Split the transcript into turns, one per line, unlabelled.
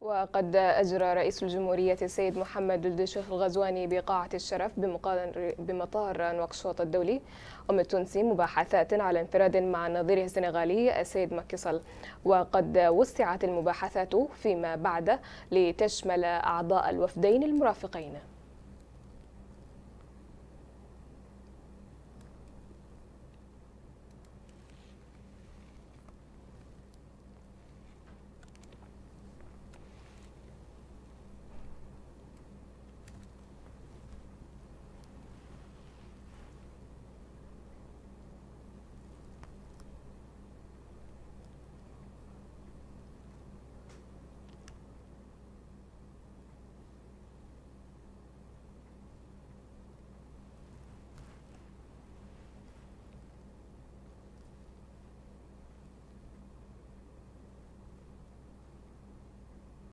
وقد أجرى رئيس الجمهورية السيد محمد الدشيخ الشيخ الغزواني بقاعة الشرف بمطار نواكشوط الدولي أم التونسي مباحثات على انفراد مع نظيره السنغالي السيد مكيصل وقد وسعت المباحثات فيما بعد لتشمل أعضاء الوفدين المرافقين